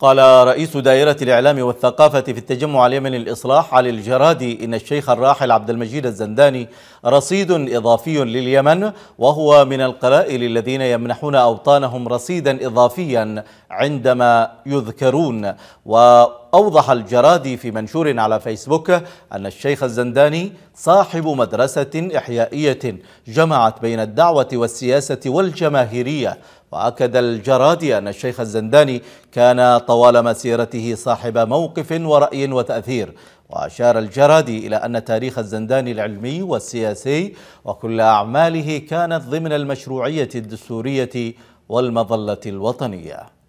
قال رئيس دائرة الإعلام والثقافة في التجمع اليمني الإصلاح علي الجرادي إن الشيخ الراحل عبد المجيد الزنداني رصيد إضافي لليمن وهو من القلائل الذين يمنحون أوطانهم رصيدا إضافيا عندما يذكرون و أوضح الجرادي في منشور على فيسبوك أن الشيخ الزنداني صاحب مدرسة إحيائية جمعت بين الدعوة والسياسة والجماهيرية وأكد الجرادي أن الشيخ الزنداني كان طوال مسيرته صاحب موقف ورأي وتأثير وأشار الجرادي إلى أن تاريخ الزنداني العلمي والسياسي وكل أعماله كانت ضمن المشروعية الدستورية والمظلة الوطنية